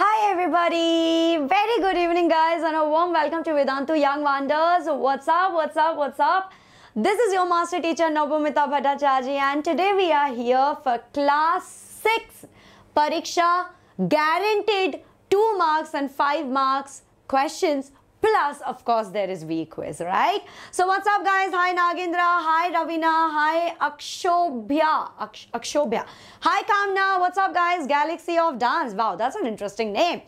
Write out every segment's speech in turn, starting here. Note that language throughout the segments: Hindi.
Hi everybody! Very good evening guys and a warm welcome to Vedantu Young Wonders. What's up? What's up? What's up? This is your master teacher Nobumita Bhattacharya and today we are here for class 6 Pariksha guaranteed 2 marks and 5 marks questions Plus, of course, there is V-Quiz, right? So what's up, guys? Hi, Nagendra. Hi, Ravina. Hi, Akshobhya. Aksh Akshobhya. Hi, Kamna. What's up, guys? Galaxy of Dance. Wow, that's an interesting name.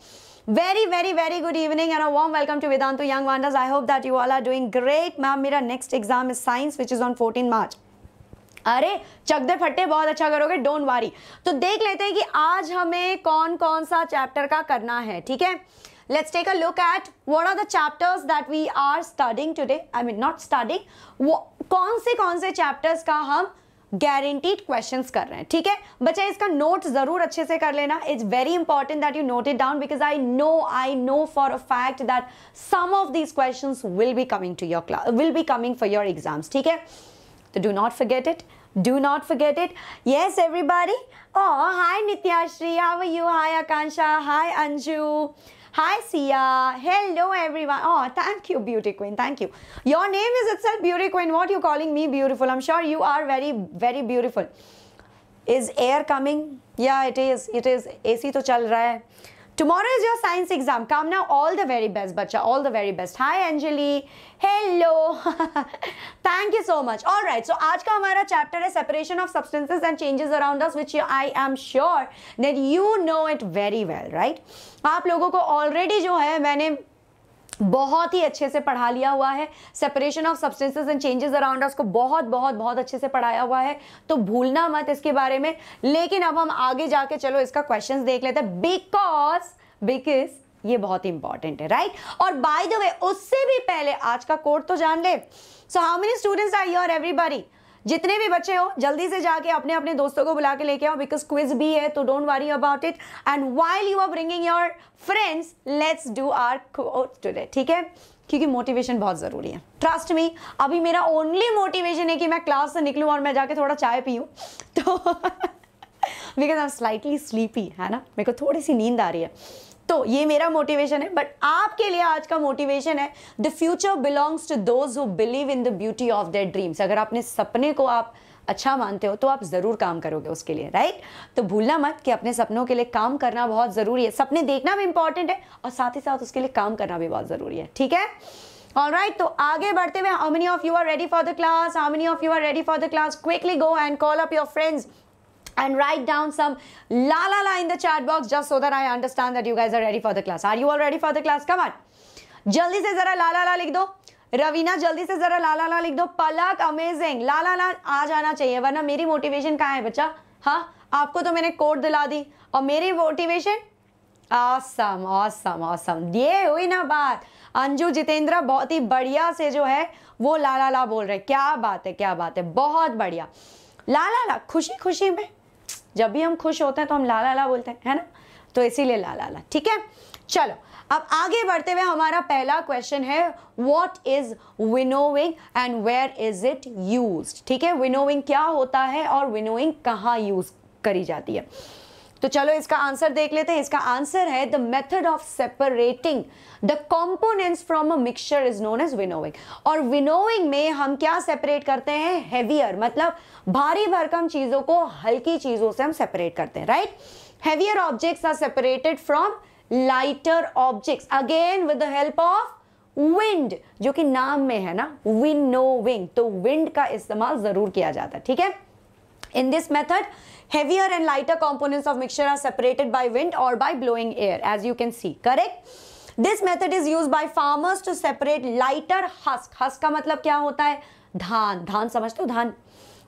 Very, very, very good evening and a warm welcome to Vedantu Young Wonders. I hope that you all are doing great. Ma'am, मेरा next exam is science, which is on 14 March. अरे चकदे फट्टे बहुत अच्छा करोगे डोंट वारी तो देख लेते हैं कि आज हमें कौन कौन सा चैप्टर का करना है ठीक है let's take a look at what are the chapters that we are studying today i mean not studying kaun se kaun se chapters ka hum guaranteed questions kar rahe hain theek hai bacha iska notes zarur acche se kar lena it's very important that you note it down because i know i know for a fact that some of these questions will be coming to your class will be coming for your exams theek hai so do not forget it do not forget it yes everybody oh hi nitya shri how are you hi akansha hi anju Hi Sia. Hello everyone. Oh, thank you beauty queen. Thank you. Your name is itself beauty queen. What you calling me beautiful? I'm sure you are very very beautiful. Is air coming? Yeah, it is. It is. AC तो chal raha hai. Tomorrow is your science exam. Come now. All the very best, bacha. All the very best. Hi, Anjali. Hello. Thank you so much. All right. So, आज chapter is separation of substances and changes around us, which I am sure that you know it very well, right? आप लोगों को already जो है मैंने बहुत ही अच्छे से पढ़ा लिया हुआ है separation of substances and changes around को बहुत बहुत बहुत अच्छे से पढ़ाया हुआ है तो भूलना मत इसके बारे में लेकिन अब हम आगे जाके चलो इसका क्वेश्चन देख लेते हैं बिकॉज बिकॉज ये बहुत इंपॉर्टेंट है राइट right? और बाय द वे उससे भी पहले आज का कोर्ट तो जान ले so how many students are your everybody जितने भी बच्चे हो जल्दी से जाके अपने अपने दोस्तों को बुला के लेके आओ बिकॉज क्विज भी है तो don't worry about it and while you are bringing your friends let's do our today ठीक है क्योंकि मोटिवेशन बहुत ज़रूरी है ट्रस्ट मी अभी मेरा ओनली मोटिवेशन है कि मैं क्लास से निकलूँ और मैं जाके थोड़ा चाय पीऊँ तो because I am slightly sleepy है ना मेरे को थोड़ी सी नींद आ रही है तो ये मेरा मोटिवेशन है बट आपके लिए आज का मोटिवेशन है the future belongs to those who believe in the beauty of their dreams अगर आपने सपने को आप अच्छा मानते हो तो आप ज़रूर काम करोगे उसके लिए राइट तो भूलना मत कि अपने सपनों के लिए काम करना बहुत ज़रूरी है सपने देखना भी इंपॉर्टेंट है और साथ ही साथ उसके लिए काम करना भी बहुत ज़रूरी है ठीक है All right, तो आगे बढ़ते हुए how many of you are ready for the class how many of you are ready for the class quickly go and call up your friends and write down some la la la in the chat box just so that I understand that you guys are ready for the class. Are you all ready for the class? Come on. जल्दी से जरा ला ला ला लिख दो रवीना जल्दी से जरा ला ला ला लिख दो पलक अमेजिंग ला ला ला आ जाना चाहिए वरना मेरी मोटिवेशन कहाँ है बच्चा हाँ आपको तो मैंने कोड दिला दी और मेरी मोटिवेशन आसम आसम आसम ये हुई ना बात अंजू जितेंद्र बहुत ही बढ़िया से जो है वो ला ला ला बोल रहे क्या बात है क्या बात है बहुत बढ़िया ला ला ला खुशी खुशी में जब भी हम खुश होते हैं तो हम ला ला ला बोलते हैं है ना तो इसीलिए ला ला ला ठीक है चलो अब आगे बढ़ते हुए हमारा पहला क्वेश्चन है what is winnowing and where is it use ठीक है विनोविंग क्या होता है और विनोइंग कहाँ यूज करी जाती है तो चलो इसका आंसर देख लेते हैं इसका आंसर है the method of separating the components from a mixture is known as winnowing और विनोविंग में हम क्या सेपरेट करते हैं हेवियर मतलब भारी भरकम चीजों को हल्की चीजों से हम सेपरेट करते हैं right heavier objects are separated from lighter objects again with the help of wind जो कि नाम में है ना विनोविंग तो विंड का इस्तेमाल जरूर किया जाता है ठीक है in this method heavier and lighter components of mixture are separated by wind or by blowing air as you can see correct this method is used by farmers to separate lighter husk husk का मतलब क्या होता है धान धान समझते हो धान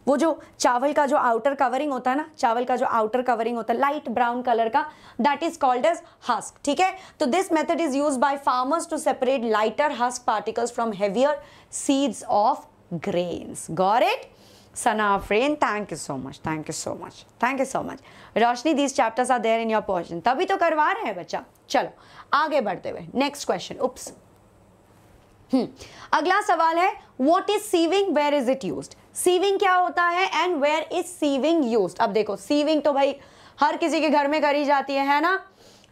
वो जो चावल का जो आउटर कवरिंग होता है ना चावल का जो आउटर कवरिंग होता है लाइट ब्राउन कलर का that is called as husk ठीक है तो this method is use by farmers to separate lighter husk particles from heavier seeds of grains got it Sana Afrin, thank you so much, thank you so much, thank you so much. Roshni, these chapters are there in your portion. तभी तो करवा रहे हैं बच्चा चलो आगे बढ़ते हुए Next question. Oops. हम्म अगला सवाल है what is sieving where is it used sieving क्या होता है and where is sieving used अब देखो sieving तो भाई हर किसी के घर में करी जाती है, है ना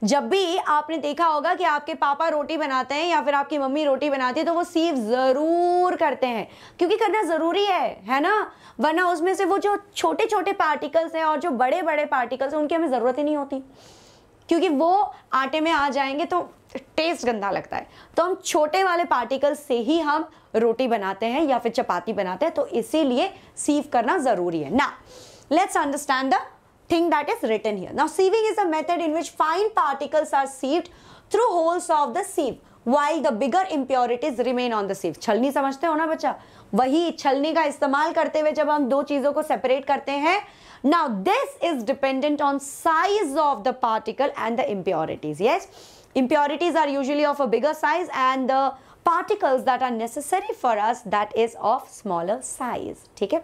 जब भी आपने देखा होगा कि आपके पापा रोटी बनाते हैं या फिर आपकी मम्मी रोटी बनाती है तो वो सीव ज़रूर करते हैं क्योंकि करना ज़रूरी है है ना वरना उसमें से वो जो छोटे छोटे पार्टिकल्स हैं और जो बड़े बड़े पार्टिकल्स हैं उनकी हमें ज़रूरत ही नहीं होती क्योंकि वो आटे में आ जाएंगे तो टेस्ट गंदा लगता है तो हम छोटे वाले पार्टिकल से ही हम रोटी बनाते हैं या फिर चपाती बनाते हैं तो इसीलिए सीव करना ज़रूरी है ना let's understand the thing that is written here. Now sieving is a method in which fine particles are sieved through holes of the sieve while the bigger impurities remain on the sieve. छलनी समझते हो ना बच्चा वही छलनी का इस्तेमाल करते हुए जब हम दो चीज़ों को separate करते हैं Now this is dependent on size of the particle and the impurities. Yes, impurities are usually of a bigger size and the particles that are necessary for us that is of smaller size. ठीक है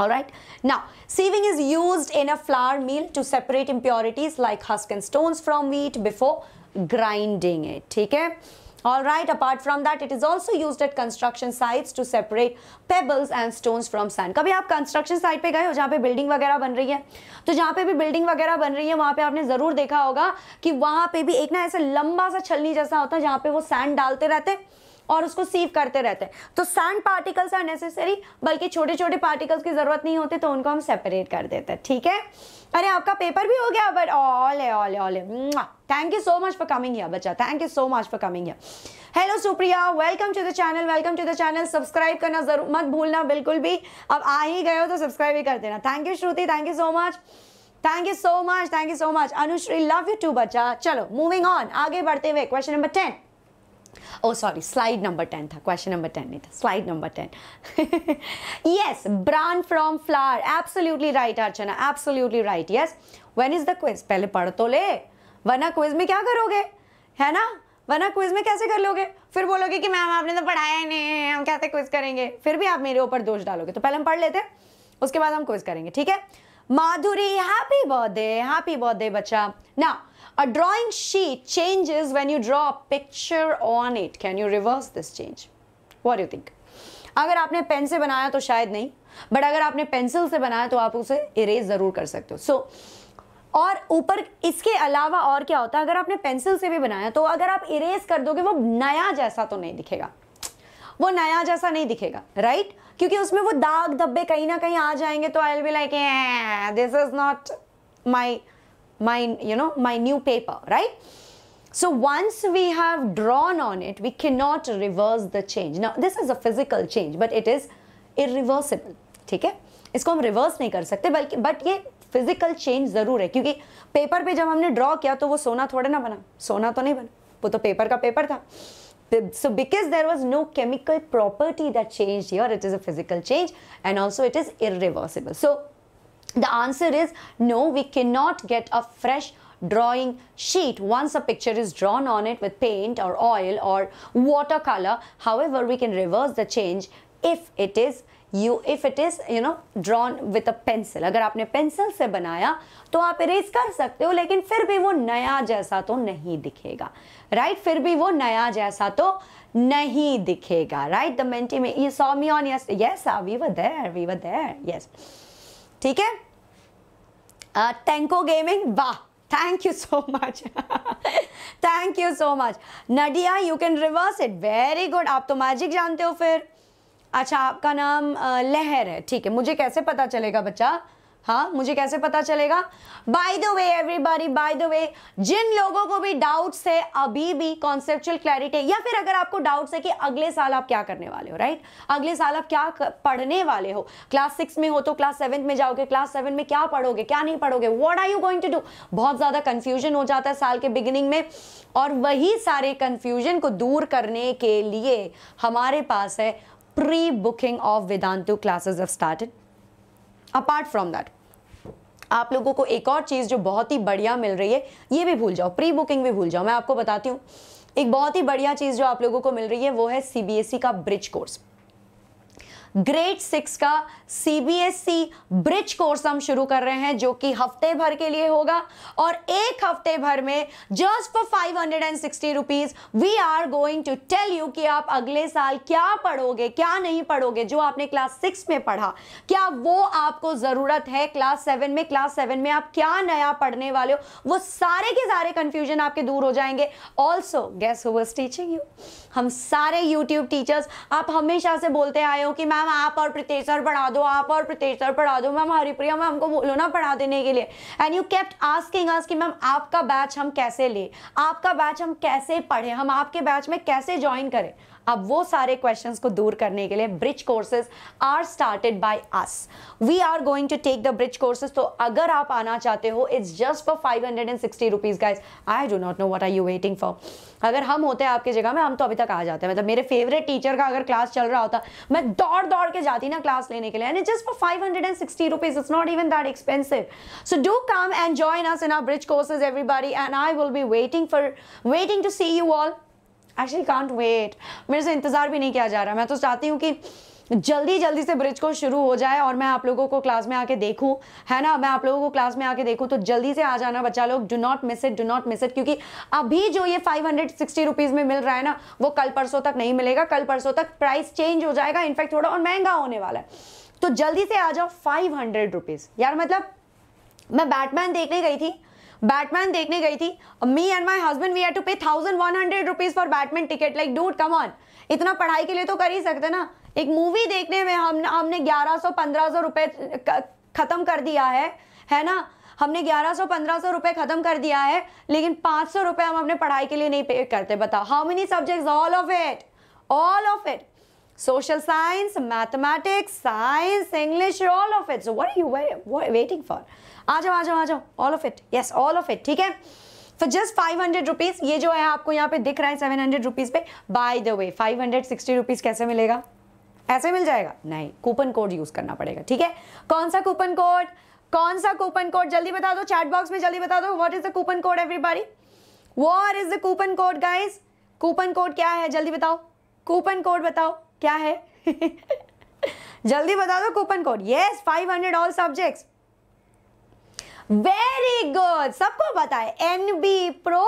All right. Now, sieving is used in a flour mill to separate impurities like husk and stones from wheat before grinding it. ठीक है? All right. Apart from that, it is also used at construction sites to separate pebbles and stones from sand. कभी आप construction site पे गए हो जहाँ पे building वगैरह बन रही है तो जहाँ पे भी building वगैरह बन रही है वहाँ पे आपने ज़रूर देखा होगा कि वहाँ पे भी एक ना ऐसा लंबा सा छलनी जैसा होता है जहाँ पे वो sand डालते रहते हैं और उसको सीव करते रहते हैं तो सैंड पार्टिकल्स आर नेसेसरी बल्कि छोटे छोटे पार्टिकल्स की ज़रूरत नहीं होती तो उनको हम सेपरेट कर देते हैं ठीक है अरे आपका पेपर भी हो गया बट ऑल है all all thank you so much for coming here बच्चा thank you so much for coming here hello Supriya welcome to the channel welcome to the channel subscribe करना जरूर मत भूलना बिल्कुल भी अब आ ही गए हो तो सब्सक्राइब ही कर देना thank you Shruti thank you so much thank you so much thank you so much Anushree love you too बच्चा चलो मूविंग ऑन आगे बढ़ते हुए question number ten oh sorry slide number ten था क्वेश्चन नंबर टेन नहीं था slide number ten yes bran from flour absolutely right Archana absolutely right yes when is the quiz पहले पढ़ तो ले वरना क्विज में क्या करोगे है ना वरना क्विज में कैसे कर लोगे फिर बोलोगे कि मैम आपने तो पढ़ाया ही नहीं हम कैसे क्विज करेंगे फिर भी आप मेरे ऊपर दोष डालोगे तो पहले हम पढ़ लेते उसके बाद हम क्विज करेंगे ठीक है Madhuri, happy birthday, happy birthday, bacha. Now, a drawing sheet changes when you draw a picture on it. Can you reverse this change? What do you think? अगर आपने पेन से बनाया तो शायद नहीं बट अगर आपने पेंसिल से बनाया तो आप उसे इरेज ज़रूर कर सकते हो सो so, और ऊपर इसके अलावा और क्या होता है अगर आपने पेंसिल से भी बनाया तो अगर आप इरेज कर दोगे वो नया जैसा तो नहीं दिखेगा वो नया जैसा नहीं दिखेगा राइट right? क्योंकि उसमें वो दाग धब्बे कहीं ना कहीं आ जाएंगे तो I be like this is not my my you know my new paper right so we we have drawn on it we cannot reverse the change now this is a physical change but it is irreversible ठीक है इसको हम रिवर्स नहीं कर सकते बल्कि बट ये फिजिकल चेंज ज़रूर है क्योंकि पेपर पे जब हमने ड्रॉ किया तो वो सोना थोड़ा ना बना सोना तो नहीं बना वो तो पेपर का पेपर था so because there was no chemical property that changed here it is a physical change and also it is irreversible so the answer is no we cannot get a fresh drawing sheet once a picture is drawn on it with paint or oil or watercolor however we can reverse the change if it is you if it is you know drawn with a pencil अगर आपने पेंसिल से बनाया तो आप इरेज कर सकते हो लेकिन फिर भी वो नया जैसा तो नहीं दिखेगा राइट right? फिर भी वो नया जैसा तो नहीं दिखेगा राइट द मेंटी में you saw me on yes yes we were there we were there yes ठीक है टेंको uh, गेमिंग वाह thank you so much thank you so much Nadia you can reverse it very good आप तो मैजिक जानते हो फिर अच्छा आपका नाम लहर है ठीक है मुझे कैसे पता चलेगा बच्चा हाँ मुझे कैसे पता चलेगा by the way everybody by the way जिन लोगों को भी डाउट्स है अभी भी कॉन्सेप्चुअल क्लैरिटी या फिर अगर आपको डाउट्स है कि अगले साल आप क्या करने वाले हो राइट अगले साल आप क्या पढ़ने वाले हो क्लास सिक्स में हो तो क्लास सेवन में जाओगे क्लास सेवन में क्या पढ़ोगे क्या नहीं पढ़ोगे what are you going to do बहुत ज़्यादा कन्फ्यूजन हो जाता है साल के बिगिनिंग में और वही सारे कंफ्यूजन को दूर करने के लिए हमारे पास है pre-booking of Vedantu classes have started. Apart from that, आप लोगों को एक और चीज़ जो बहुत ही बढ़िया मिल रही है ये भी भूल जाओ प्री बुकिंग भी भूल जाओ मैं आपको बताती हूँ एक बहुत ही बढ़िया चीज़ जो आप लोगों को मिल रही है वो है सीबीएसई e का ब्रिज कोर्स ग्रेड सिक्स का सीबीएसई e ब्रिज कोर्स हम शुरू कर रहे हैं जो कि हफ्ते भर के लिए होगा और एक हफ्ते भर में just for five hundred and sixty rupees we are going to tell you कि आप अगले साल क्या पढ़ोगे क्या नहीं पढ़ोगे जो आपने क्लास सिक्स में पढ़ा क्या वो आपको जरूरत है क्लास सेवन में क्लास सेवन में आप क्या नया पढ़ने वाले हो वो सारे के सारे कंफ्यूजन आपके दूर हो जाएंगे ऑल्सो गैस टीचिंग यू हम सारे यूट्यूब टीचर्स आप हमेशा से बोलते आए हो कि मैम मैम आप और प्रीतेश सर पढ़ा दो आप और प्रीतेश सर पढ़ा दो मैम हरिप्रिया मैम को बोलो ना पढ़ा देने के लिए and you kept asking us कि मैम आपका बैच हम कैसे ले आपका बैच हम कैसे पढ़े हम आपके बैच में कैसे ज्वाइन करें अब वो सारे क्वेश्चन को दूर करने के लिए bridge courses are started by us we are going to take the bridge courses तो अगर आप आना चाहते हो it's just for five hundred and sixty rupees guys I do not know what are you waiting for अगर हम होते हैं आपकी जगह में हम तो अभी तक आ जाते हैं मतलब मेरे फेवरेट टीचर का अगर क्लास चल रहा होता मैं दौड़ दौड़ के जाती ना क्लास लेने के लिए and just for five hundred and sixty rupees it's not even that expensive so do come and join us in our bridge courses everybody and I will be waiting for waiting to see you all actually can't wait मेरे से इंतज़ार भी नहीं किया जा रहा मैं तो चाहती हूँ कि जल्दी जल्दी से ब्रिज को शुरू हो जाए और मैं आप लोगों को क्लास में आके देखूं है ना मैं आप लोगों को क्लास में आके देखूं तो जल्दी से आ जाना बच्चा लोग do not miss it do not miss it क्योंकि अभी जो ये फाइव हंड्रेड सिक्सटी रुपीज़ में मिल रहा है ना वो कल परसों तक नहीं मिलेगा कल परसों तक प्राइस चेंज हो जाएगा इनफैक्ट थोड़ा और महंगा होने वाला है तो जल्दी से आ जाओ फाइव हंड्रेड रुपीज़ यार मतलब मैं बैटमैन देखने गई थी बैटमैन देखने गई थी me and my husband we had to pay thousand one hundred rupees for Batman ticket like dude come on इतना पढ़ाई के लिए तो कर ही सकते ना एक मूवी देखने में हम हमने ग्यारह सौ पंद्रह सौ रुपये ख़त्म कर दिया है है ना हमने 1100 1500 रुपए खत्म कर दिया है लेकिन 500 रुपए हम अपने पढ़ाई के लिए नहीं पे करते बताओ how many subjects all of it all of it social science mathematics science English all of it. So what are you waiting आ जाओ आ जाओ आ जाओ all of it yes all of it ठीक है for just five hundred rupees ये जो है आपको यहाँ पे दिख रहा है seven hundred rupees pay by the way five hundred sixty rupees कैसे मिलेगा ऐसे मिल जाएगा नहीं कूपन कोड यूज़ करना पड़ेगा ठीक है कौन सा कूपन कोड कौन सा कूपन कोड जल्दी बता दो चैट बॉक्स में जल्दी बता दो what is the coupon code everybody what is the coupon code guys coupon code क्या है जल्दी बताओ कूपन कोड बताओ क्या है जल्दी बता दो coupon code yes five hundred all subjects very good सबको पता है N B pro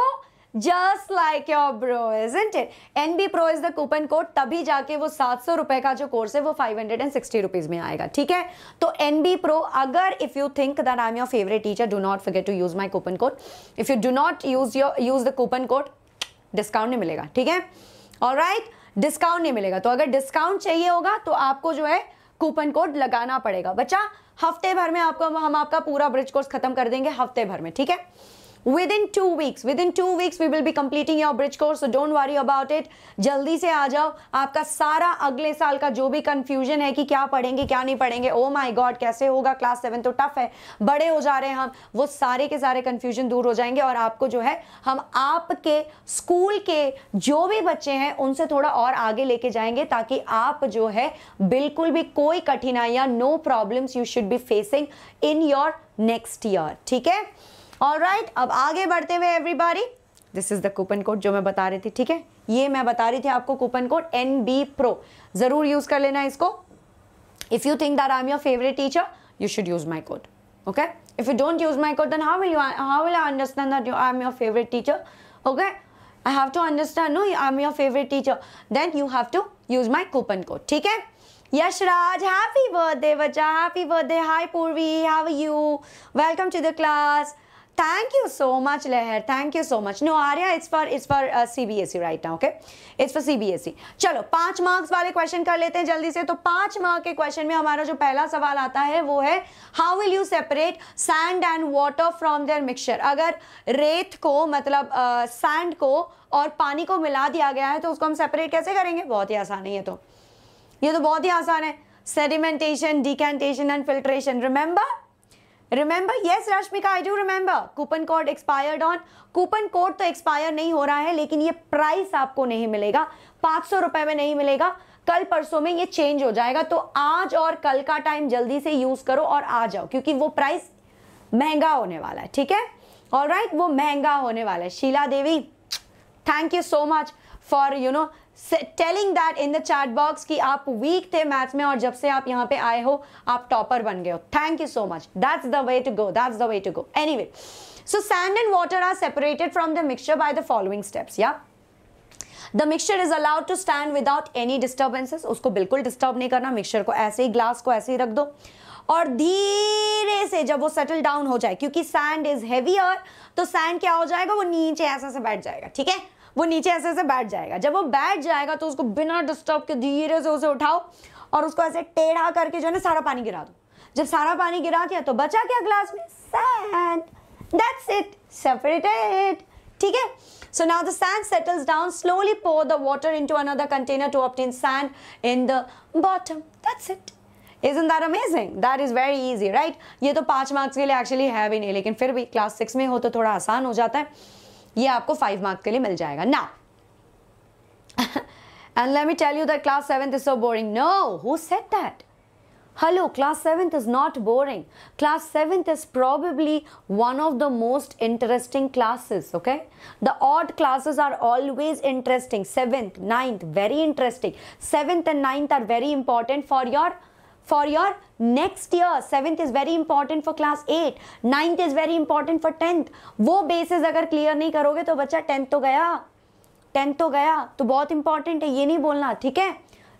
just like your bro isn't it N B pro is the coupon code तभी जाके वो सात सौ रुपए का जो कोर्स है वो five hundred and sixty rupees में आएगा ठीक है तो एन बी प्रो अगर if you think that I am your favourite teacher do not forget to use my coupon code if you do not use your use the coupon code discount नहीं मिलेगा ठीक है और राइट डिस्काउंट नहीं मिलेगा तो अगर डिस्काउंट चाहिए होगा तो आपको जो है कूपन कोड लगाना पड़ेगा बच्चा हफ्ते भर में आपको हम आपका पूरा ब्रिज कोर्स खत्म कर देंगे हफ्ते भर में ठीक है within two weeks within two weeks we will be completing your bridge course so don't worry about it जल्दी से आ जाओ आपका सारा अगले साल का जो भी confusion है कि क्या पढ़ेंगे क्या नहीं पढ़ेंगे oh my god कैसे होगा क्लास सेवन तो टफ है बड़े हो जा रहे हैं हम वो सारे के सारे कन्फ्यूजन दूर हो जाएंगे और आपको जो है हम आपके स्कूल के जो भी बच्चे हैं उनसे थोड़ा और आगे लेके जाएंगे ताकि आप जो है बिल्कुल भी कोई कठिनाइयाँ no problems you should be facing in your next year ठीक है और right, अब आगे बढ़ते हुए everybody this is the coupon code जो मैं बता रही थी ठीक है ये मैं बता रही थी आपको coupon code N B pro ज़रूर यूज़ कर लेना इसको if you think that I am your favourite teacher you should use my code okay if you don't use my code then how will you how will I understand that you I am your favourite teacher okay I have to understand no I am your favourite teacher then you have to use my coupon code ठीक है यशराज हैप्पी बर्थडे बच्चा happy birthday hi Purvi have you welcome to the class Thank you so much, Leher. Thank you so much. No, Arya, it's for it's for uh, CBSE right now, okay? It's for CBSE. चलो पांच marks वाले question कर लेते हैं जल्दी से तो पांच मार्क के question में हमारा जो पहला सवाल आता है वो है how will you separate sand and water from their mixture अगर रेत को मतलब सैंड uh, को और पानी को मिला दिया गया है तो उसको हम सेपरेट कैसे करेंगे बहुत ही आसान है ये तो ये तो बहुत ही आसान है sedimentation decantation and filtration remember remember yes Rashmika I do remember coupon code expired on coupon code तो एक्सपायर नहीं हो रहा है लेकिन ये प्राइस आपको नहीं मिलेगा पांच सौ रुपए में नहीं मिलेगा कल परसों में ये चेंज हो जाएगा तो आज और कल का टाइम जल्दी से यूज़ करो और आ जाओ क्योंकि वो प्राइस महंगा होने वाला है ठीक है और राइट वो महंगा होने वाला है Sheela Devi thank you so much for you know telling that in the chat box कि आप वीक थे मैथ्स में और जब से आप यहाँ पे आए हो आप टॉपर बन गए हो thank you so much that's the way to go that's the way to go anyway so sand and water are separated from the mixture by the following steps या the mixture is allowed to stand without any disturbances उसको बिल्कुल डिस्टर्ब नहीं करना मिक्सचर को ऐसे ही ग्लास को ऐसे ही रख दो और धीरे से जब वो सेटल डाउन हो जाए क्योंकि सैंड इज हैवियर तो सैंड क्या हो जाएगा वो नीचे ऐसे से बैठ जाएगा ठीक है वो नीचे ऐसे ऐसे बैठ जाएगा जब वो बैठ जाएगा तो उसको बिना डिस्टर्ब के धीरे से उसे उठाओ और उसको ऐसे टेढ़ा करके जो है ना सारा पानी गिरा दो जब सारा पानी गिरा दिया तो बचा क्या ग्लास में सैंड दैट्स इट सेपरेटेड ठीक है So now the sand settles down. Slowly pour the water into another container to obtain sand in the bottom. That's it. Isn't that amazing? That is very easy, right? ये तो पांच मार्क्स के लिए एक्चुअली है भी नहीं लेकिन फिर भी क्लास सिक्स में हो तो थोड़ा आसान हो जाता है ये आपको फाइव मार्क्स के लिए मिल जाएगा ना and let me tell you that class seventh is so boring no who said that hello class seventh is not boring class seventh is probably one of the most interesting classes okay the odd classes are always interesting seventh ninth very interesting seventh and ninth are very important for your for your next year 7th is very important for class 8 9th is very important for 10th wo bases agar clear nahi karoge to बच्चा 10th to gaya 10th to gaya to bahut important hai ye nahi bolna theek hai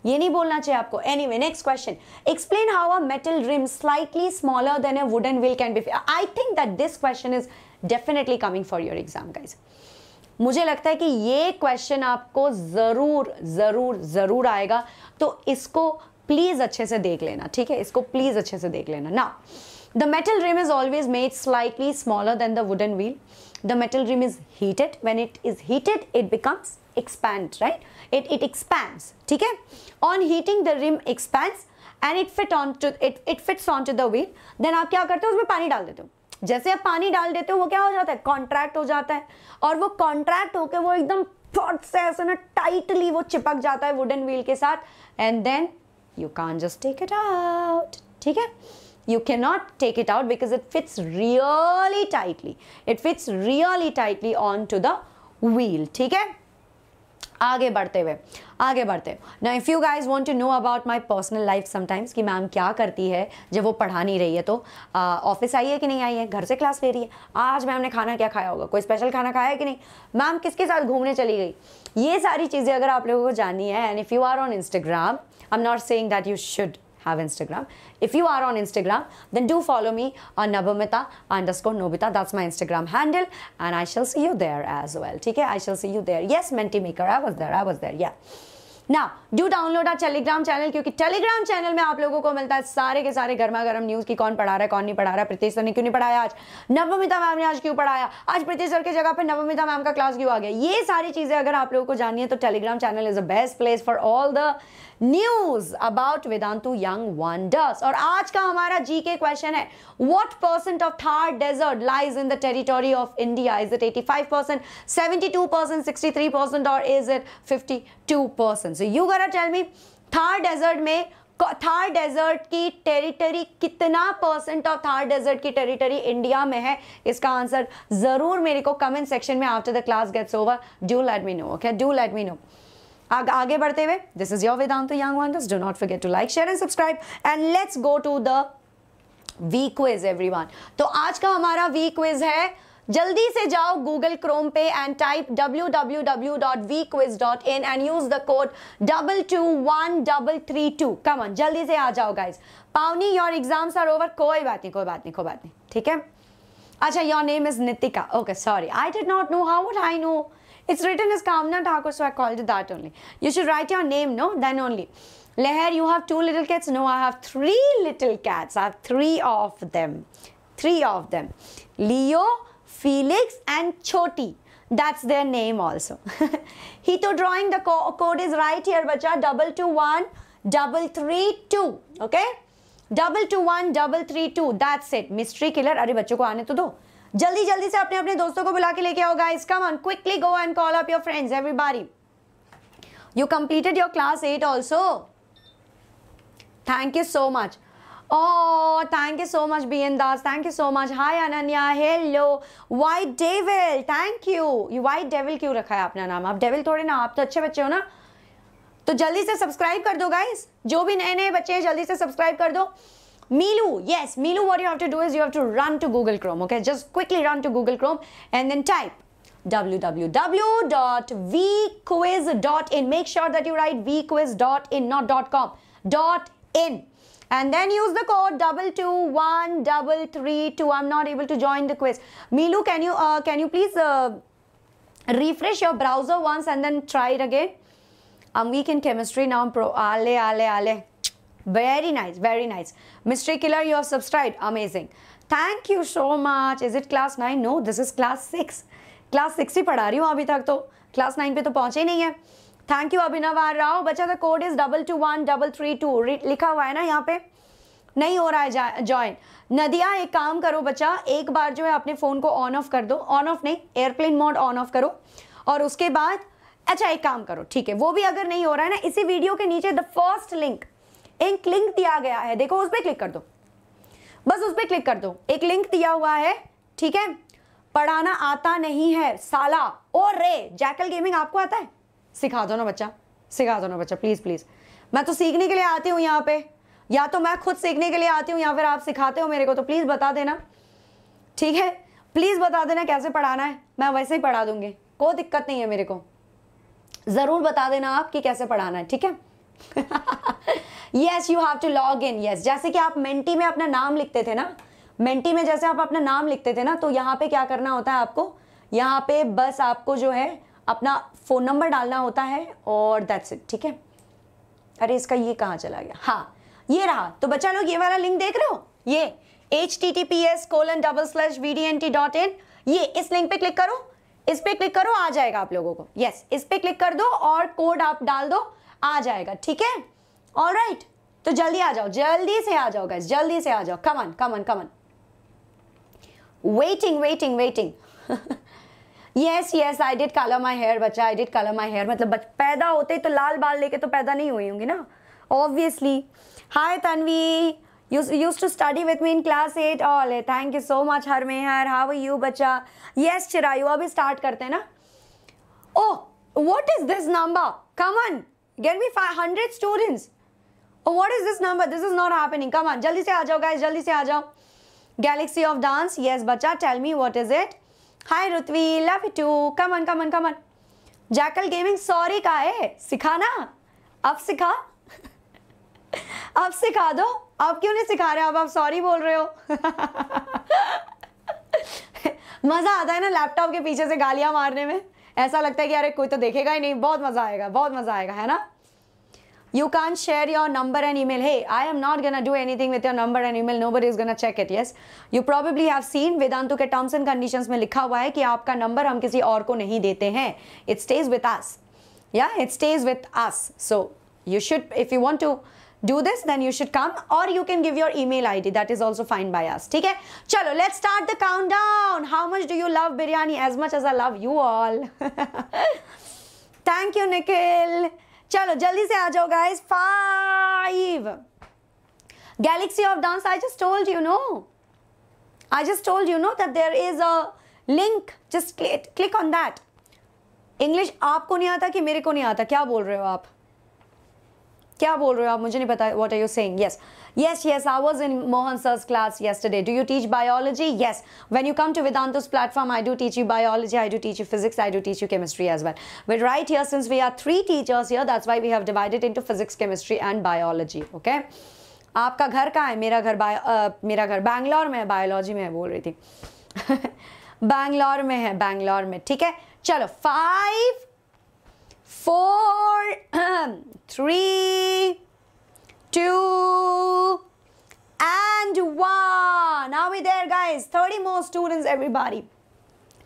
ये नहीं बोलना चाहिए आपको anyway next question explain how a metal rim slightly smaller than a wooden wheel can be I think that this question is definitely coming for your exam guys मुझे लगता है कि ये क्वेश्चन आपको ज़रूर ज़रूर ज़रूर आएगा तो इसको प्लीज अच्छे से देख लेना ठीक है इसको प्लीज अच्छे से देख लेना ना the metal rim is always made slightly smaller than the wooden wheel the metal rim is heated when it is heated it becomes expand right it it expand ठीक है on heating the rim expand and it fit on to it it fits on to the wheel then आप क्या करते हो उसमें पानी डाल देते हो जैसे आप पानी डाल देते हो वो क्या हो जाता है कॉन्ट्रैक्ट हो जाता है और वो कॉन्ट्रैक्ट होकर वो एकदम से टाइटली वो चिपक जाता है वुडन व्हील के साथ and then you can just take it out ठीक है you cannot take it out because it fits really tightly it fits really tightly to the wheel ठीक है आगे बढ़ते हुए आगे बढ़ते ना if you guys want to know about my personal life sometimes कि मैम क्या करती है जब वो पढ़ा नहीं रही है तो ऑफिस आई है कि नहीं आई है घर से क्लास ले रही है आज मैम ने खाना क्या खाया होगा कोई स्पेशल खाना खाया है कि नहीं मैम किसके साथ घूमने चली गई ये सारी चीज़ें अगर आप लोगों को जाननी है and if you are on Instagram I'm not saying that you should have Instagram. If you are on Instagram, then do follow me on uh, Nabamita underscore Nobita. That's my Instagram handle. And I shall see you there as well. Okay, I shall see you there. Yes, Menti I was there. I was there. Yeah. Now, do download a Telegram channel क्योंकि टेलीग्राम चैनल में आप लोगों को मिलता है सारे के सारे गर्मा गर्म न्यूज़ की कौन पढ़ा रहा है कौन नहीं पढ़ा रहा है प्रीति सर ने क्यों नहीं पढ़ाया आज नवमिता मैम ने आज क्यों पढ़ाया आज प्रीति सर की जगह पर नवमिता मैम का क्लास क्यों आ गया ये सारी चीज़ें अगर आप लोगों को जाननी है तो Telegram channel is a best place for all the news about Vedantu young wonders और आज का हमारा जीके क्वेश्चन है what percent of Thar desert lies in the territory of India is it eighty five percent seventy two percent sixty three percent और is it fifty two percent so you जरा टेल मी थार डेजर्ट में थार डेजर्ट की टेरिटरी कितना परसेंट ऑफ थार डेजर्ट की टेरिटरी इंडिया में है इसका आंसर जरूर मेरे को कमेंट सेक्शन में after the class gets over do let me know okay do let me know आगे बढ़ते हुए this is your Vedantu young wonders do not forget to like share and subscribe and let's go to the V quiz everyone तो आज का हमारा वी क्विज है जल्दी से जाओ गूगल क्रोम पे and type www.vquiz.in and use the code double two one double three two come on जल्दी से आ जाओ गाइज पावनी योर एग्जाम्स आर ओवर कोई बात नहीं कोई बात नहीं कोई बात नहीं ठीक है अच्छा your name is Nitika okay sorry I did not know how would I know it's written is Kamna Thakur so I call called that only you should write your name no then only Leher, you have two little cats no I have three little cats I have three of them three of them Leo Felix and Choti. That's their name also. he to drawing the code is right here, bacha. Double two one, double three two. Okay? Double two one, double three two. That's it. Mystery killer. Arey bacho ko aane to do. Jaldi jaldi se apne apne dosto ko bula leke ho, guys. Come on, quickly go and call up your friends, everybody. You completed your class 8 also. Thank you so much. Oh, thank you so much, BN Das. Thank you so much. Hi, Ananya. Hello. White Devil. Thank you. ये White Devil क्यों रखा है अपना नाम आप डेविल थोड़े ना आप तो अच्छे बच्चे हो ना तो जल्दी से सब्सक्राइब कर दो गाइस जो भी नए नए बच्चे हैं जल्दी से सब्सक्राइब कर दो Milu, yes, Milu, what you have to do is you have to run to Google Chrome, okay? Just quickly run to Google Chrome and then type www.vquiz.in. Make sure that you write vquiz.in, not .com, .in. and then use the code double two one double three two. I'm not able to join the quiz. Milu, can you uh, can you please uh, refresh your browser once and then try it again? I'm weak in chemistry now. I'm pro. Ale ale ale. Very nice, very nice. Mystery Killer, you have subscribed. Amazing. Thank you so much. Is it class 9? No, this is class 6. Class six, ही पढ़ा रही हूँ अभी तक तो Class nine पे तो पहुँचे नहीं है thank you Abhinav R Rao बच्चा का code is double two one double three two लिखा हुआ है ना यहाँ पे नहीं हो रहा है ज्वाइन नदिया एक काम करो बच्चा एक बार जो है अपने फ़ोन को ऑन ऑफ कर दो ऑन ऑफ नहीं एयरप्लेन मोड ऑन ऑफ करो और उसके बाद अच्छा एक काम करो ठीक है वो भी अगर नहीं हो रहा है ना इसी वीडियो के नीचे द फर्स्ट लिंक एक लिंक दिया गया है देखो उस पर क्लिक कर दो बस उस पर क्लिक कर दो एक लिंक दिया हुआ है ठीक है पढ़ाना आता नहीं है साला ओ रे जैकल गेमिंग आपको आता है सिखा दो ना बच्चा सिखा दो ना बच्चा प्लीज़ प्लीज़ मैं तो सीखने के लिए आती हूँ यहाँ पे या तो मैं खुद सीखने के लिए आती हूँ या फिर आप सिखाते हो मेरे को तो प्लीज़ बता देना ठीक है प्लीज़ बता देना कैसे पढ़ाना है मैं वैसे ही पढ़ा दूंगी कोई दिक्कत नहीं है मेरे को ज़रूर बता देना आप कि कैसे पढ़ाना है ठीक है yes you have to log in yes जैसे कि आप मेंटी में अपना नाम लिखते थे ना मेंटी में जैसे आप अपना नाम लिखते थे ना तो यहाँ पे क्या करना होता है आपको यहाँ पे बस आपको जो है अपना फ़ोन नंबर डालना होता है और दैट्स इट ठीक है अरे इसका ये कहाँ चला गया हाँ ये रहा तो बच्चा लोग ये वाला लिंक देख रहे हो ये H T T P S colon double slash V D N T dot in ये इस लिंक पे क्लिक करो इस पे क्लिक करो आ जाएगा आप लोगों को यस yes, इस पे क्लिक कर दो और कोड आप डाल दो आ जाएगा ठीक है ऑल राइट तो जल्दी आ जाओ जल्दी से आ जाओ गैस जल्दी से आ जाओ come on come on come on waiting waiting waiting yes yes I did colour my hair बच्चा I did colour my hair मतलब बच, पैदा होते तो लाल बाल लेके तो पैदा नहीं हुई होंगी ना obviously hi Tanvi used to study with me in class at all thank you so much हर हर हाउ यू बच्चा यस चिरायू अभी स्टार्ट करते हैं ना oh oh, what is this number Come on, get me 500 students Oh, what is this number? This is not happening. Come on, जल्दी से आ जाओ guys, जल्दी से आ जाओ. गैलेक्सी ऑफ डांस यस बच्चा, tell me what is it hi Rutvi love to come on come on come on jackal gaming sorry का है सिखाना अब सिखा अब सिखा दो आप क्यों नहीं सिखा रहे अब आप सॉरी बोल रहे हो मज़ा आता है ना लैपटॉप के पीछे से गालियां मारने में ऐसा लगता है कि अरे कोई तो देखेगा ही नहीं बहुत मज़ा आएगा बहुत मज़ा आएगा है ना you can't share your number and email. Hey, I am not going to do anything with your number and email. Nobody is going to check it. Yes. You probably have seen वेदांतु के terms and conditions में लिखा हुआ है कि आपका number हम किसी और को नहीं देते हैं. It stays with us. Yeah, it stays with us. So you should, if you want to do this, then you should come or you can give your email ID. That is also fine by us. ठीक है? चलो, let's start the countdown. How much do you love biryani? As much as I love you all. Thank you, Nikhil. चलो जल्दी से आ जाओ guys five galaxy of dance I just told you no I just told you no that there is a link just click on that English आपको नहीं आता कि मेरे को नहीं आता क्या बोल रहे हो आप क्या बोल रहे हो आप मुझे नहीं पता what are you saying yes Yes, yes, I was in Mohan sir's class yesterday. Do you teach biology? Yes. When you come to vedantus platform, I do teach you biology, I do teach you physics, I do teach you chemistry as well. But right here, since we are three teachers here, that's why we have divided into physics, chemistry and biology. Okay? आपका घर कहाँ है मेरा घर आ, मेरा घर बैंगलोर में है बायोलॉजी में है बोल रही थी बैंगलोर में है बैंगलोर में ठीक है चलो five four three be there guys 30 more students everybody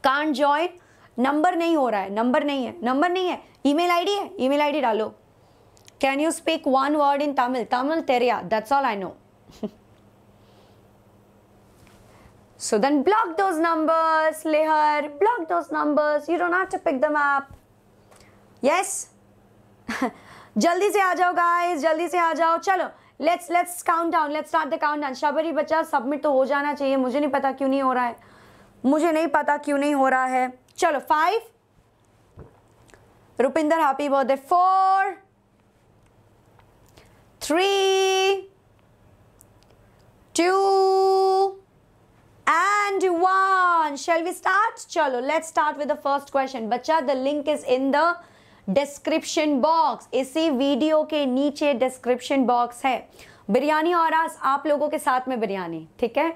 can't join number नहीं हो रहा है नंबर नहीं है नंबर नहीं है ईमेल आईडी है ईमेल आईडी डालो can you speak one word in Tamil Tamil तेरिया that's all I know So then block those numbers, Lehar. Block those numbers. You don't have to pick them up. Yes? जल्दी से आ जाओ guys. जल्दी से आ जाओ. चलो. Let's let's countdown let's start the countdown Shabari बच्चा सबमिट तो हो जाना चाहिए मुझे नहीं पता क्यों नहीं हो रहा है मुझे नहीं पता क्यों नहीं हो रहा है चलो five Rupinder happy birthday four three two and one shall we start चलो let's start with the first question बच्चा the link is in the description box इसी वीडियो के नीचे डिस्क्रिप्शन बॉक्स है बिरयानी और आस आप लोगों के साथ में बिरयानी ठीक है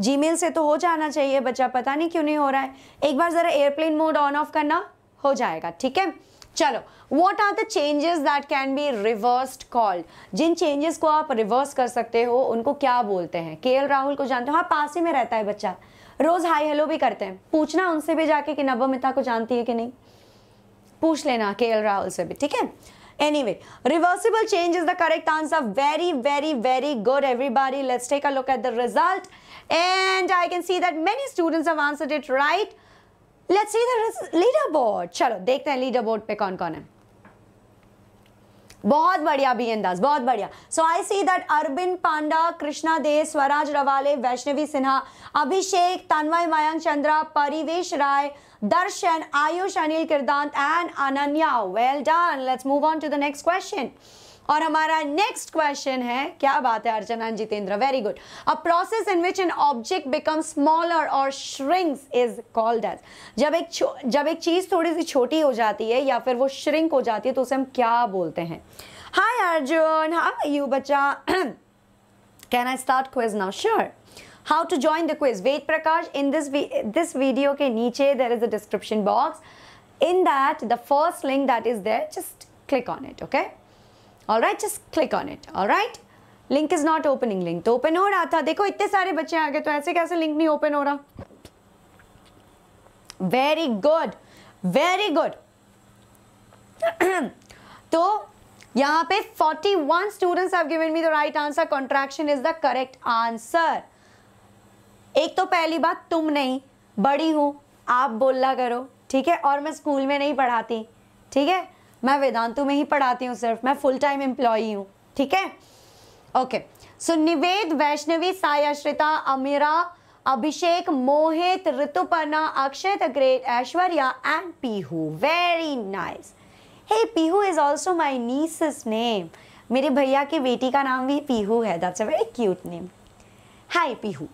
जीमेल से तो हो जाना चाहिए बच्चा पता नहीं क्यों नहीं हो रहा है एक बार ज़रा एयरप्लेन मोड ऑन ऑफ करना हो जाएगा ठीक है चलो what are the changes that can be reversed called जिन चेंजेस को आप रिवर्स कर सकते हो उनको क्या बोलते हैं के राहुल को जानते हो हाँ पास ही में रहता है बच्चा रोज़ हाई हेलो भी करते हैं पूछना उनसे भी जाके कि नवमिता को जानती है कि नहीं पूछ लेना के एल राहुल से भी ठीक है anyway reversible change is the correct answer very very very good everybody let's take a look at the result and I can see that many students have answered it right let's see the leader board चलो देखते हैं लीडर बोर्ड पे कौन-कौन है बहुत बढ़िया बी एन दास बहुत बढ़िया so I see that Arbind Panda Krishna De Swaraj Rawale Vaishnavi Sinha Abhishek Tanmay Mayank Chandra Parivesh Rai Darshan Ayush Anil Kirdant and Ananya well done let's move on to the next question और हमारा नेक्स्ट क्वेश्चन है क्या बात है Archana Jitendra very good a process in which an object become smaller और श्रिंक्स इज कॉल्ड एज जब एक जब एक चीज़ थोड़ी सी छोटी हो जाती है या फिर वो श्रिंक हो जाती है तो उसे हम क्या बोलते हैं हाय अर्जुन हाउ यू बच्चा can I start quiz now sure how to join the quiz Ved Prakash in this this video के नीचे there is a description box in that the first link that is there just click on it okay all right just click on it all right link is not opening link तो ओपन हो रहा था देखो इतने सारे बच्चे आ गए तो ऐसे कैसे लिंक नहीं ओपन हो रहा वेरी गुड वेरी गुड तो यहां पे 41 students have given me the right answer contraction is the correct answer एक तो पहली बात तुम नहीं बड़ी हूं आप बोला करो ठीक है और मैं स्कूल में नहीं पढ़ाती ठीक है मैं वेदांतु में ही पढ़ाती हूँ सिर्फ मैं फुल टाइम एम्प्लॉई हूँ ठीक है okay so Nived Vaishnavi Sai Ashrita Amira Abhishek Mohit Rituparna Akshay the great Aishwarya and Pihu very nice hey Pihu is also my niece name मेरे भैया की बेटी का नाम भी पीहू है that's a very cute name hi Pihu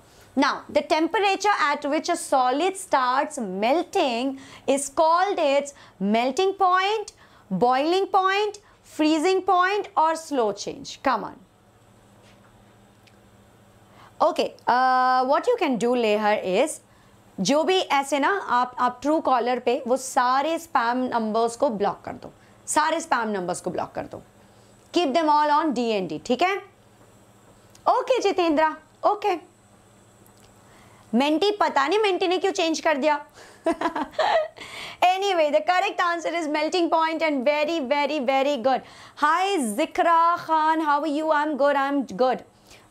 Now, the temperature at which a solid starts melting is called its melting point, boiling point freezing point और स्लो चेंज कम okay what you can do Leher do जो भी ऐसे ना आप आप ट्रू कॉलर पे वो सारे स्पैम नंबर्स को ब्लॉक कर दो सारे स्पैम नंबर्स को ब्लॉक कर दो keep them all on D N D ठीक है ओके जितेंद्रा ओके मेंटी पता नहीं मेंटी ने क्यों चेंज कर दिया anyway, the correct answer is melting point and very, very, very good. Hi Zikra Khan, how are you? I'm good, I'm good.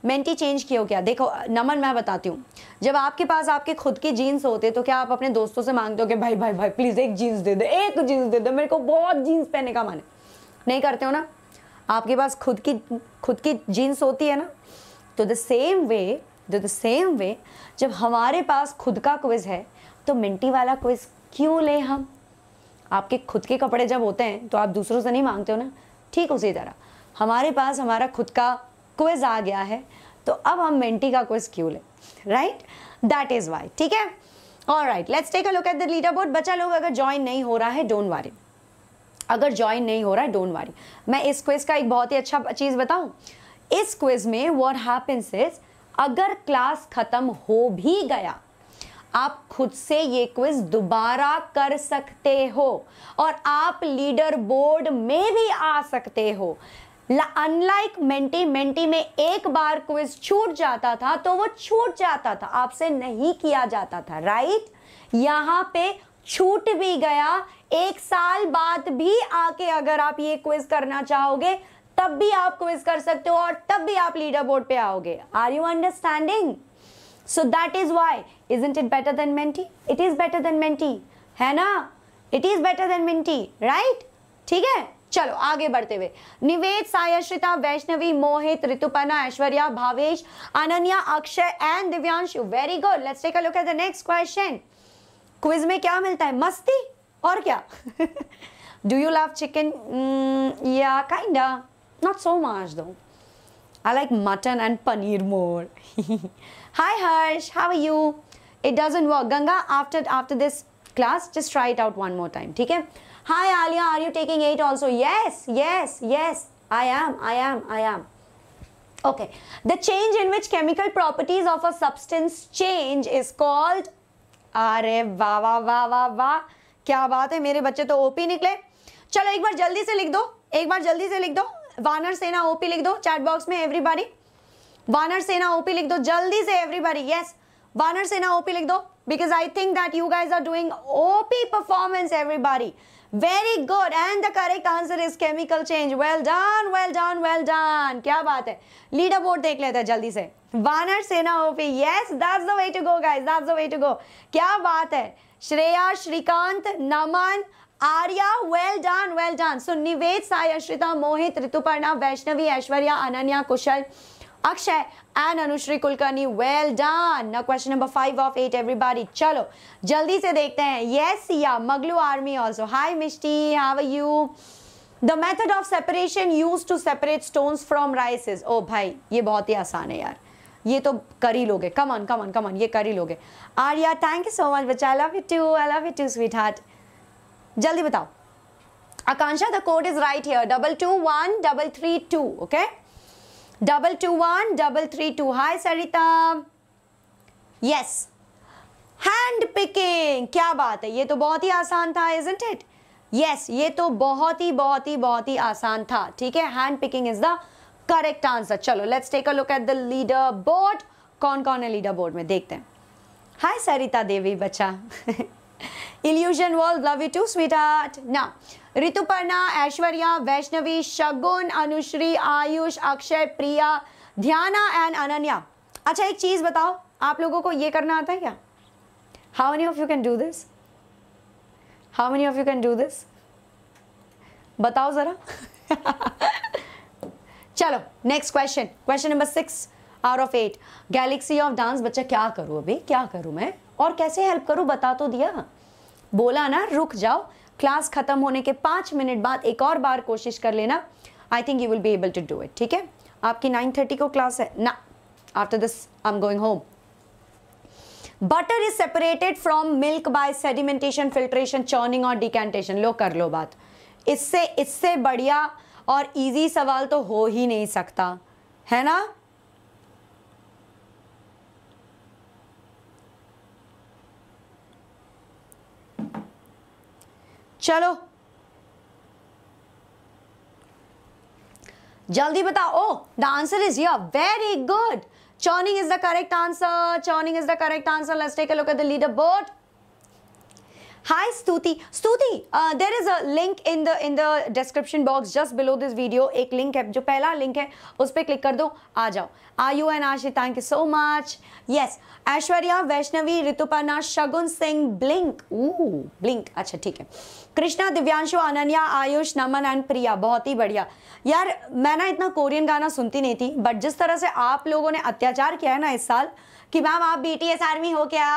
Menti change क्यों क्या देखो नमन मैं बताती हूँ जब आपके पास आपके खुद के जीन्स होते तो क्या आप अपने दोस्तों से मांगते हो कि भाई भाई भाई प्लीज़ एक जीन्स दे दे एक जीन्स दे दे मेरे को बहुत जीन्स पहनने का मन है नहीं करते हो ना आपके पास खुद की खुद की जीन्स होती है ना तो the same way the same way जब हमारे पास खुद का क्विज़ है तो मिंटी वाला क्विज क्यों ले हम आपके खुद के कपड़े जब होते हैं तो आप दूसरों से नहीं मांगते हो ना ठीक उसी तरह हमारे पास हमारा खुद का क्विज आ गया है तो अब हम मेंटी का क्विज क्यों ले राइट दैट इज वाई ठीक है और right let's take a look at the leader board बच्चा लोग अगर ज्वाइन नहीं हो रहा है डोंट वारी अगर ज्वाइन नहीं हो रहा है डोंट वारी मैं इस क्विज का एक बहुत ही अच्छा चीज़ बताऊं इस क्विज में वॉट हैपन्स इज अगर क्लास खत्म हो भी गया आप खुद से ये क्विज दोबारा कर सकते हो और आप लीडर बोर्ड में भी आ सकते हो अनलाइक मेंटी मेंटी में एक बार क्विज छूट जाता था तो वो छूट जाता था आपसे नहीं किया जाता था राइट यहां पे छूट भी गया एक साल बाद भी आके अगर आप ये क्विज करना चाहोगे तब भी आप क्विज कर सकते हो और तब भी आप लीडर बोर्ड पे आओगे are you understanding so that is why is in it better than minty it is better than minty है ना it is better than minty right ठीक है चलो आगे बढ़ते हुए Nived Saishrita Vaishnavi Mohit Rituparna Aishwarya Bhavesh Ananya Akshay and Divyanshu very good let's take a look at the next question quiz में क्या मिलता है मस्ती और क्या डू यू लव चिकन या kind not so much though I like mutton and paneer more Hi Harsh, how are you? It doesn't work. Ganga, after after this class, just try it out one more time. ठीक है? Hi Alia, are you taking eight also? Yes, yes, yes. I am, I am, I am. Okay. The change in which chemical properties of a substance change is called are वाह वाह वाह वाह वाह kya baat hai मेरे बच्चे to op nikle chalo ek bar jaldi se लिख do ek bar jaldi se लिख do vanar sena op लिख do chat box में everybody वानर सेना ओपी लिख दो जल्दी से एवरीबॉडी यस वानर सेना ओपी लिख दो because I think that you guys are doing OP performance everybody Very good. And the correct answer is chemical change. Well done, well done, well done. क्या बात है लीडर बोर्ड देख लेते हैं जल्दी से Vanar Sena OP yes that's the way to go guys that's the way to go क्या बात है Shreya Shrikant Naman Arya well done well done so Nived Sai Ashrita Mohit Rituparna Vaishnavi Aishwarya Ananya Kushal Akshay and Anushree Kulkarni well done question number five of eight everybody चलो जल्दी से देखते हैं. Yes, या मगलू army also hi Misty have you the method of separation used to separate stones from rices ओ भाई ये बहुत ही आसान है यार ये तो कर ही लोगे कमन कमन कमन ये कर ही लोगे यार थैंक यू सो मच बच्चा I love you too I love you too sweetheart जल्दी बताओ Akanksha the code is right here double two one double three two okay double two one double three two hi Sarita yes hand picking क्या बात है ये तो बहुत ही आसान था इजंट इट यस ये तो बहुत ही बहुत ही बहुत ही आसान था ठीक है hand picking is the correct answer चलो let's take a look at the leader board कौन कौन है लीडर बोर्ड में देखते हैं हाय सरिता देवी बच्चा illusion world love you too sweetheart ना ऋतुपर्णा ऐश्वर्या वैष्णवी शगुन अनुश्री आयुष अक्षय प्रिया ध्याना एंड अनन्या अच्छा एक चीज़ बताओ आप लोगों को ये करना आता है क्या how many of you can do this how many of you can do this बताओ ज़रा चलो next question question number six are of eight galaxy of dance बच्चा क्या करूँ अभी क्या करूँ मैं और कैसे हेल्प करूँ बता तो दिया बोला ना रुक जाओ क्लास खत्म होने के पांच मिनट बाद एक और बार कोशिश कर लेना I think you will be able to do it ठीक है आपकी नाइन थर्टी को क्लास है ना after this I am going home butter is separated from milk by sedimentation filtration churning और डिकेंटेशन लो कर लो बात इससे इससे बढ़िया और इजी सवाल तो हो ही नहीं सकता है ना चलो जल्दी बताओ the answer is your very good churning is the correct answer churning is the correct answer let's take a look at the leader board Hi Stuti. Stuti, uh, there is a link in the in the description box just below this video. एक link है जो पहला link है उस पर click कर दो आ जाओ ayu and ashi thank you so much yes Aishwarya vaishnavi rituparna shagun singh blink ooh blink अच्छा ठीक है कृष्णा दिव्यांशु अनन्या आयुष नमन एंड प्रिया बहुत ही बढ़िया यार मैं ना इतना कोरियन गाना सुनती नहीं थी बट जिस तरह से आप लोगों ने अत्याचार किया है ना इस साल कि मैम आप बी टी एस आर्मी हो क्या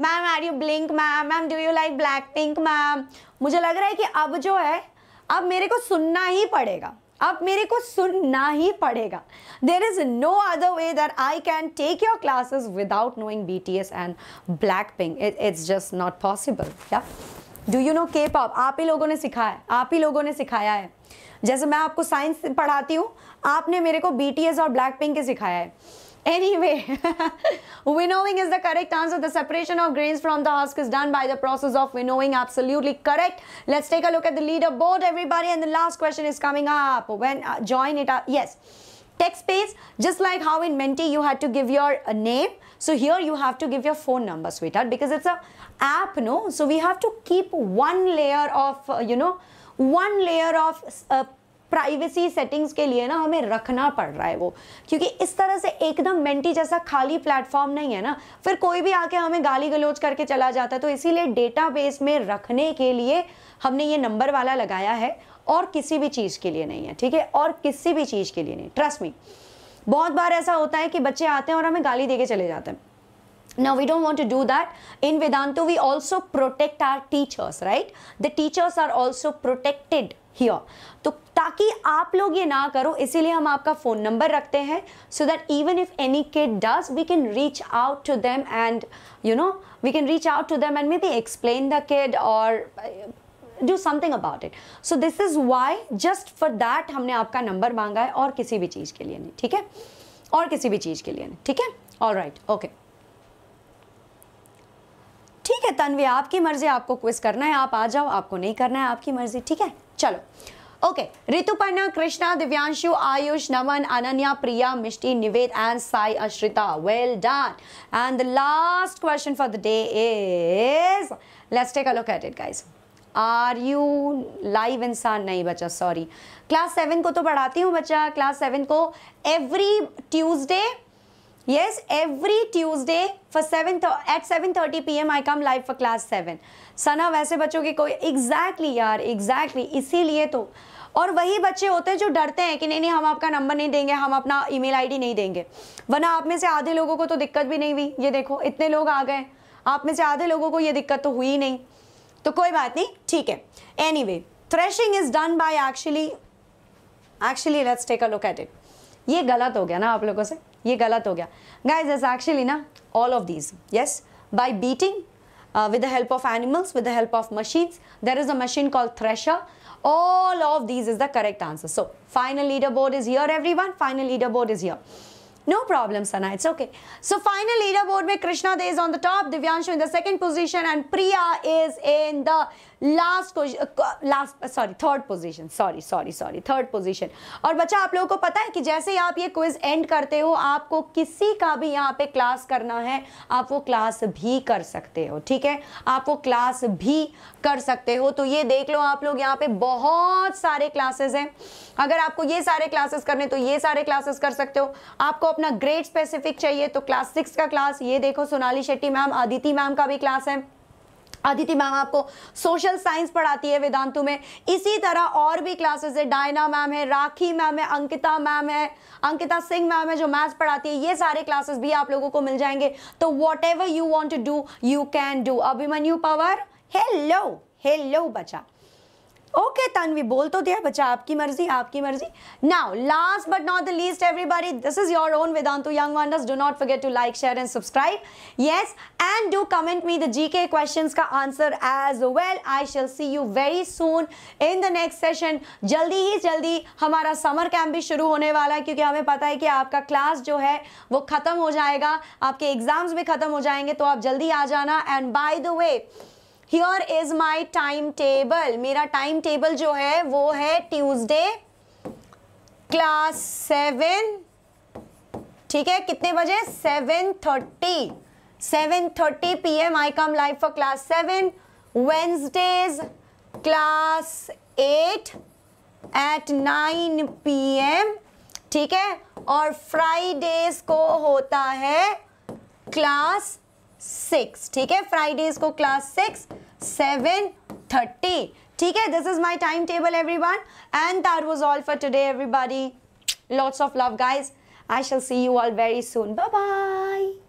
ma'am are you blink ma'am ma'am do you like black pink ma'am मुझे लग रहा है कि अब जो है अब मेरे को सुनना ही पड़ेगा अब मेरे को सुनना ही पड़ेगा there is no other way that I can take your classes without knowing B T S and black pink it's just not possible क्या do you know K pop आप ही लोगों ने सिखाया है आप ही लोगों ने सिखाया है जैसे मैं आपको साइंस पढ़ाती हूँ आपने मेरे को बी टी एस और ब्लैक पिंक के सिखाया है Anyway, winnowing is the correct answer. The separation of grains from the husk is done by the process of winnowing. Absolutely correct. Let's take a look at the leaderboard, everybody. And the last question is coming up. When uh, join it up, uh, yes. Text space, just like how in Menti you had to give your uh, name. So here you have to give your phone number, sweetheart, because it's a app, no? So we have to keep one layer of, uh, you know, one layer of uh, privacy settings के लिए ना हमें रखना पड़ रहा है वो क्योंकि इस तरह से एकदम मेंटी जैसा खाली प्लेटफॉर्म नहीं है ना फिर कोई भी आके हमें गाली गलोच करके चला जाता है तो इसीलिए डेटाबेस में रखने के लिए हमने ये नंबर वाला लगाया है और किसी भी चीज़ के लिए नहीं है ठीक है और किसी भी चीज़ के लिए नहीं ट्रस्ट मी बहुत बार ऐसा होता है कि बच्चे आते हैं और हमें गाली दे के चले जाते हैं Now, we don't want to do that. In Vedantu, we also protect our teachers, right? The teachers are also protected here तो ताकि आप लोग ये ना करो इसीलिए हम आपका फ़ोन नंबर रखते हैं so that even if any kid does we can reach out to them and you know we can reach out to them and maybe explain the kid और do something about it so this is why just for that हमने आपका नंबर मांगा है और किसी भी चीज़ के लिए नहीं ठीक है और किसी भी चीज़ के लिए नहीं ठीक है ऑल राइट ओके ठीक है तन्वी आपकी मर्ज़ी आपको क्विज करना है आप आ जाओ आपको नहीं करना है आपकी मर्ज़ी ठीक है चलो okay Rituparna Krishna Divyanshu Ayush Naman Ananya Priya Mishti Nived and Sai Ashrita well done and the last question for the day is let's take a look at it guys are you live इंसान नहीं बच्चा सॉरी क्लास सेवन को तो पढ़ाती हूँ बच्चा क्लास सेवन को every Tuesday yes every tuesday for 7 at 7:30 pm i come live for class 7 sana वैसे बच्चों की कोई एग्जैक्टली exactly यार एग्जैक्टली exactly, इसीलिए तो और वही बच्चे होते हैं जो डरते हैं कि नहीं नहीं हम आपका नंबर नहीं देंगे हम अपना ईमेल आईडी नहीं देंगे वरना आप में से आधे लोगों को तो दिक्कत भी नहीं हुई ये देखो इतने लोग आ गए आप में से आधे लोगों को ये दिक्कत तो हुई नहीं तो कोई बात नहीं ठीक है anyway threshing is done by actually actually let's take a look at it ये गलत हो गया ना आप लोगों से ये गलत हो गया गाइज इज एक्चुअली ना all of these yes by beating with the help of animals with the help of machines there is a machine call thresher all of these is the correct answer so final leader board is here every final leader board is here no problem Sana it's okay so final leader board में Krishna they is on the top Divyanshu in the second position and Priya is in last last sorry third position sorry sorry sorry third position और बच्चा आप लोगों को पता है कि जैसे ही आप ये क्विज एंड करते हो आपको किसी का भी यहाँ पे क्लास करना है आप वो क्लास भी कर सकते हो ठीक है आप वो क्लास भी कर सकते हो तो ये देख लो आप लोग यहाँ पे बहुत सारे क्लासेस हैं अगर आपको ये सारे क्लासेस करने तो ये सारे क्लासेस कर सकते हो आपको अपना ग्रेड स्पेसिफिक चाहिए तो क्लास सिक्स का क्लास ये देखो सोनाली शेट्टी मैम आदिति मैम का भी क्लास है आदिति मैम आपको सोशल साइंस पढ़ाती है वेदांतु में इसी तरह और भी क्लासेस है डायना मैम है राखी मैम है अंकिता मैम है अंकिता सिंह मैम है जो मैथ्स पढ़ाती है ये सारे क्लासेस भी आप लोगों को मिल जाएंगे तो whatever you want to do you can do Abhimanyu Pawar hello hello बचा है तनवी बोल तो दिया बच्चा आपकी मर्जी आपकी मर्जी now last but not the least everybody this is your own Vedantu young wonders do not forget to like share and subscribe yes and do comment me the GK questions का answer as well I shall see you very soon in the next session जल्दी ही जल्दी हमारा समर कैंप भी शुरू होने वाला है क्योंकि हमें पता है कि आपका क्लास जो है वो खत्म हो जाएगा आपके एग्जाम्स भी खत्म हो जाएंगे तो आप जल्दी आ जाना and by the way here is my time table मेरा टाइम टेबल जो है वो है ट्यूजडे क्लास सेवन ठीक है कितने बजे seven thirty seven thirty PM I come live for class seven Wednesdays class eight eight nine PM ठीक है और फ्राइडेज को होता है क्लास सिक्स ठीक है फ्राइडेज को क्लास सिक्स सेवन थर्टी ठीक है this is my time table everyone and that was all for today everybody lots of love guys I shall see you all very soon bye